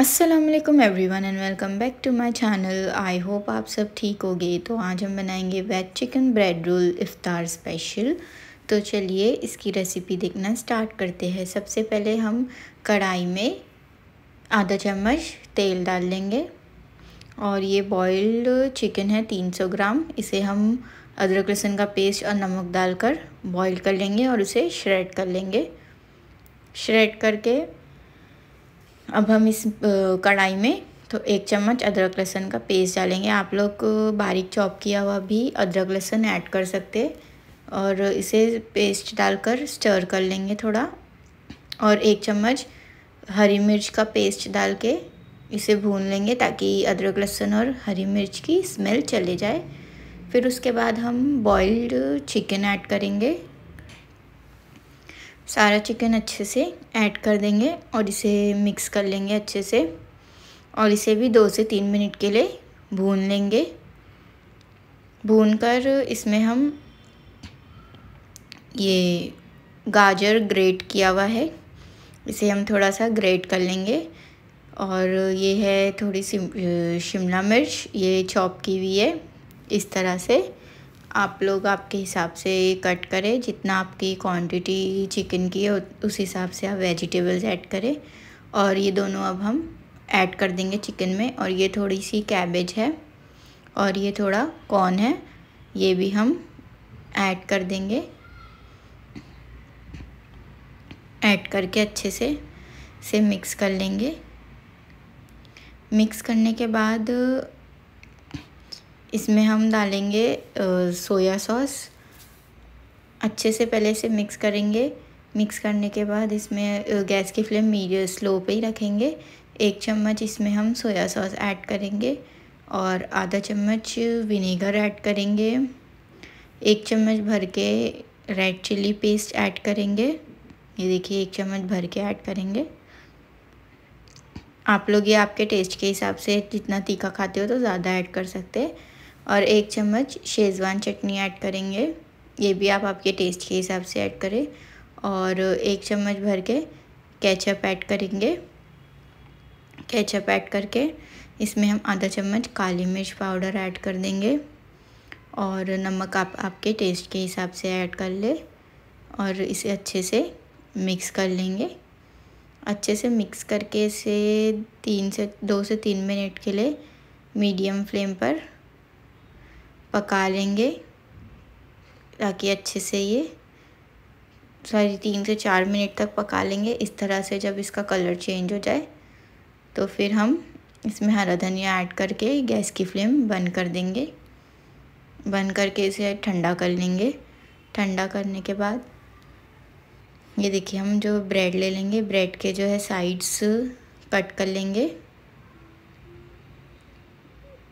Aslam everyone and welcome back to my channel I hope आप सब ठीक हो गए तो आज हम बनाएंगे वेज चिकन ब्रेड रोल इफ़ार स्पेशल तो चलिए इसकी रेसिपी देखना स्टार्ट करते हैं सबसे पहले हम कढ़ाई में आधा चम्मच तेल डाल लेंगे और ये बॉयल्ड चिकन है 300 ग्राम इसे हम अदरक लहसुन का पेस्ट और नमक डालकर बॉईल कर लेंगे और उसे श्रेड कर लेंगे श्रेड करके अब हम इस कढ़ाई में तो एक चम्मच अदरक लहसुन का पेस्ट डालेंगे आप लोग बारीक चॉप किया हुआ भी अदरक लहसुन ऐड कर सकते और इसे पेस्ट डालकर स्टर कर लेंगे थोड़ा और एक चम्मच हरी मिर्च का पेस्ट डाल के इसे भून लेंगे ताकि अदरक लहसुन और हरी मिर्च की स्मेल चले जाए फिर उसके बाद हम बॉइल्ड चिकन ऐड करेंगे सारा चिकन अच्छे से ऐड कर देंगे और इसे मिक्स कर लेंगे अच्छे से और इसे भी दो से तीन मिनट के लिए भून लेंगे भून कर इसमें हम ये गाजर ग्रेट किया हुआ है इसे हम थोड़ा सा ग्रेट कर लेंगे और ये है थोड़ी सी शिमला मिर्च ये चॉप की हुई है इस तरह से आप लोग आपके हिसाब से कट करें जितना आपकी क्वांटिटी चिकन की है उस हिसाब से आप वेजिटेबल्स ऐड करें और ये दोनों अब हम ऐड कर देंगे चिकन में और ये थोड़ी सी कैबेज है और ये थोड़ा कॉर्न है ये भी हम ऐड कर देंगे ऐड करके अच्छे से से मिक्स कर लेंगे मिक्स करने के बाद इसमें हम डालेंगे सोया सॉस अच्छे से पहले इसे मिक्स करेंगे मिक्स करने के बाद इसमें गैस की फ्लेम मीडियम स्लो पे ही रखेंगे एक चम्मच इसमें हम सोया सॉस ऐड करेंगे और आधा चम्मच विनेगर ऐड करेंगे एक चम्मच भर के रेड चिल्ली पेस्ट ऐड करेंगे ये देखिए एक चम्मच भर के ऐड करेंगे आप लोग ये आपके टेस्ट के हिसाब से जितना तीखा खाते हो तो ज़्यादा ऐड कर सकते हैं और एक चम्मच शेज़वान चटनी ऐड करेंगे ये भी आप आपके टेस्ट के हिसाब से ऐड करें और एक चम्मच भर के केचप ऐड करेंगे केचप ऐड करके इसमें हम आधा चम्मच काली मिर्च पाउडर ऐड कर देंगे और नमक आप आपके टेस्ट के हिसाब से ऐड कर ले और इसे अच्छे से मिक्स कर लेंगे अच्छे से मिक्स करके इसे तीन से दो से तीन मिनट के लिए मीडियम फ्लेम पर पका लेंगे ताकि अच्छे से ये सारी तीन से चार मिनट तक पका लेंगे इस तरह से जब इसका कलर चेंज हो जाए तो फिर हम इसमें हरा धनिया ऐड करके गैस की फ्लेम बंद कर देंगे बंद करके इसे ठंडा कर लेंगे ठंडा करने के बाद ये देखिए हम जो ब्रेड ले लेंगे ब्रेड के जो है साइड्स कट कर लेंगे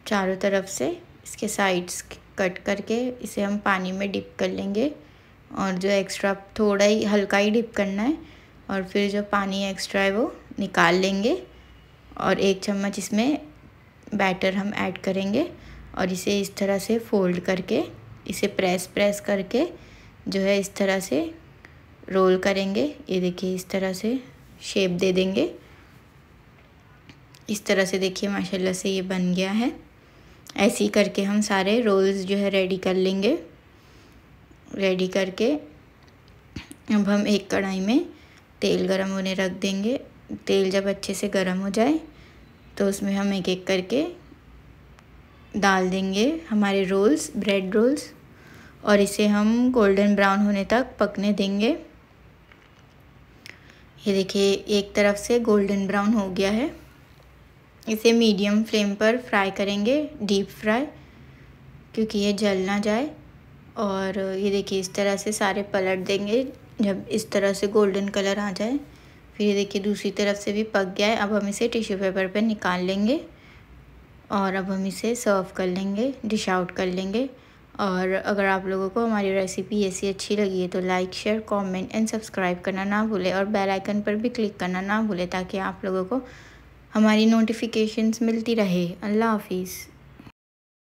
चारों तरफ से इसके साइड्स कट करके इसे हम पानी में डिप कर लेंगे और जो एक्स्ट्रा थोड़ा ही हल्का ही डिप करना है और फिर जो पानी एक्स्ट्रा है वो निकाल लेंगे और एक चम्मच इसमें बैटर हम ऐड करेंगे और इसे इस तरह से फोल्ड करके इसे प्रेस प्रेस करके जो है इस तरह से रोल करेंगे ये देखिए इस तरह से शेप दे देंगे इस तरह से देखिए माशाल्लाह से ये बन गया है ऐसे ही करके हम सारे रोल्स जो है रेडी कर लेंगे रेडी करके अब हम एक कढ़ाई में तेल गरम होने रख देंगे तेल जब अच्छे से गरम हो जाए तो उसमें हम एक एक करके डाल देंगे हमारे रोल्स ब्रेड रोल्स और इसे हम गोल्डन ब्राउन होने तक पकने देंगे ये देखिए एक तरफ से गोल्डन ब्राउन हो गया है इसे मीडियम फ्लेम पर फ्राई करेंगे डीप फ्राई क्योंकि ये जल ना जाए और ये देखिए इस तरह से सारे पलट देंगे जब इस तरह से गोल्डन कलर आ जाए फिर ये देखिए दूसरी तरफ से भी पक गया है अब हम इसे टिश्यू पेपर पर निकाल लेंगे और अब हम इसे सर्व कर लेंगे डिश आउट कर लेंगे और अगर आप लोगों को हमारी रेसिपी ऐसी अच्छी लगी है तो like share comment and subscribe करना ना भूलें और बेल आइकन पर भी क्लिक करना ना भूलें ताकि आप लोगों को हमारी नोटिफिकेशंस मिलती रहे अल्लाह हाफिज़